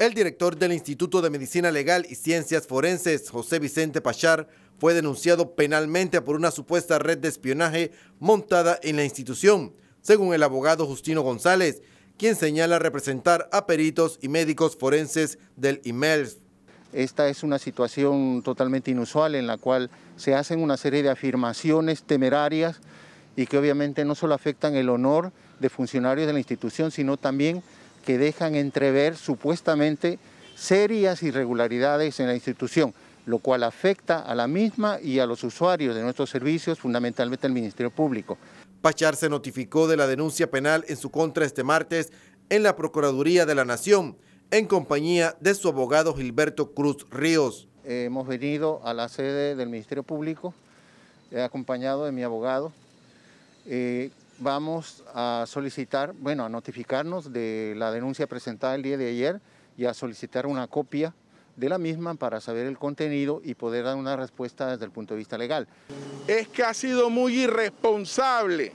El director del Instituto de Medicina Legal y Ciencias Forenses, José Vicente Pachar, fue denunciado penalmente por una supuesta red de espionaje montada en la institución, según el abogado Justino González, quien señala representar a peritos y médicos forenses del IMELS. Esta es una situación totalmente inusual en la cual se hacen una serie de afirmaciones temerarias y que obviamente no solo afectan el honor de funcionarios de la institución, sino también que dejan entrever supuestamente serias irregularidades en la institución, lo cual afecta a la misma y a los usuarios de nuestros servicios, fundamentalmente al Ministerio Público. Pachar se notificó de la denuncia penal en su contra este martes en la Procuraduría de la Nación, en compañía de su abogado Gilberto Cruz Ríos. Hemos venido a la sede del Ministerio Público, acompañado de mi abogado, eh, vamos a solicitar, bueno, a notificarnos de la denuncia presentada el día de ayer y a solicitar una copia de la misma para saber el contenido y poder dar una respuesta desde el punto de vista legal. Es que ha sido muy irresponsable,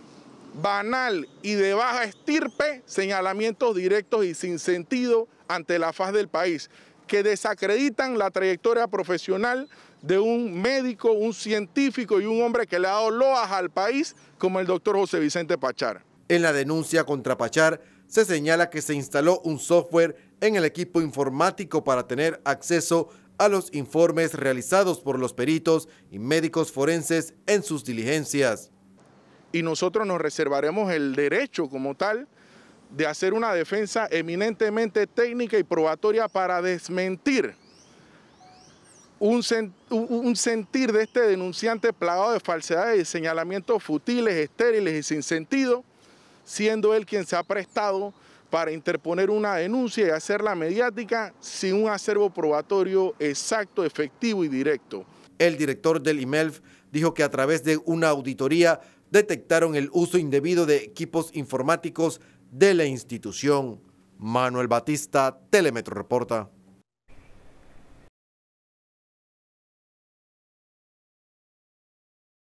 banal y de baja estirpe señalamientos directos y sin sentido ante la faz del país que desacreditan la trayectoria profesional de un médico, un científico y un hombre que le ha dado loas al país como el doctor José Vicente Pachar. En la denuncia contra Pachar se señala que se instaló un software en el equipo informático para tener acceso a los informes realizados por los peritos y médicos forenses en sus diligencias. Y nosotros nos reservaremos el derecho como tal de hacer una defensa eminentemente técnica y probatoria para desmentir un, sentir de este denunciante plagado de falsedades y señalamientos futiles, estériles y sin sentido, siendo él quien se ha prestado para interponer una denuncia y hacerla mediática sin un acervo probatorio exacto, efectivo y directo. El director del IMELF dijo que a través de una auditoría detectaron el uso indebido de equipos informáticos de la institución. Manuel Batista, Telemetro Reporta.